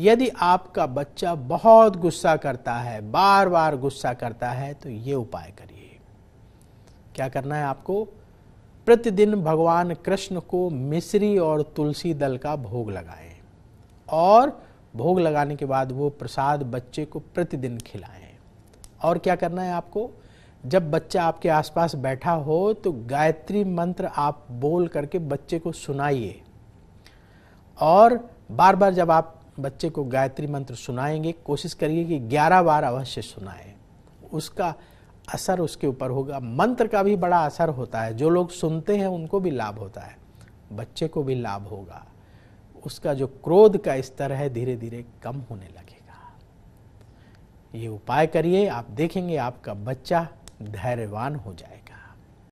यदि आपका बच्चा बहुत गुस्सा करता है बार बार गुस्सा करता है तो ये उपाय करिए क्या करना है आपको प्रतिदिन भगवान कृष्ण को मिश्री और तुलसी दल का भोग लगाएं और भोग लगाने के बाद वो प्रसाद बच्चे को प्रतिदिन खिलाएं और क्या करना है आपको जब बच्चा आपके आसपास बैठा हो तो गायत्री मंत्र आप बोल करके बच्चे को सुनाइए और बार बार जब आप बच्चे को गायत्री मंत्र सुनाएंगे कोशिश करिए कि 11 बार अवश्य सुनाए उसका असर उसके ऊपर होगा मंत्र का भी बड़ा असर होता है जो लोग सुनते हैं उनको भी लाभ होता है बच्चे को भी लाभ होगा उसका जो क्रोध का स्तर है धीरे धीरे कम होने लगेगा ये उपाय करिए आप देखेंगे आपका बच्चा धैर्यवान हो जाएगा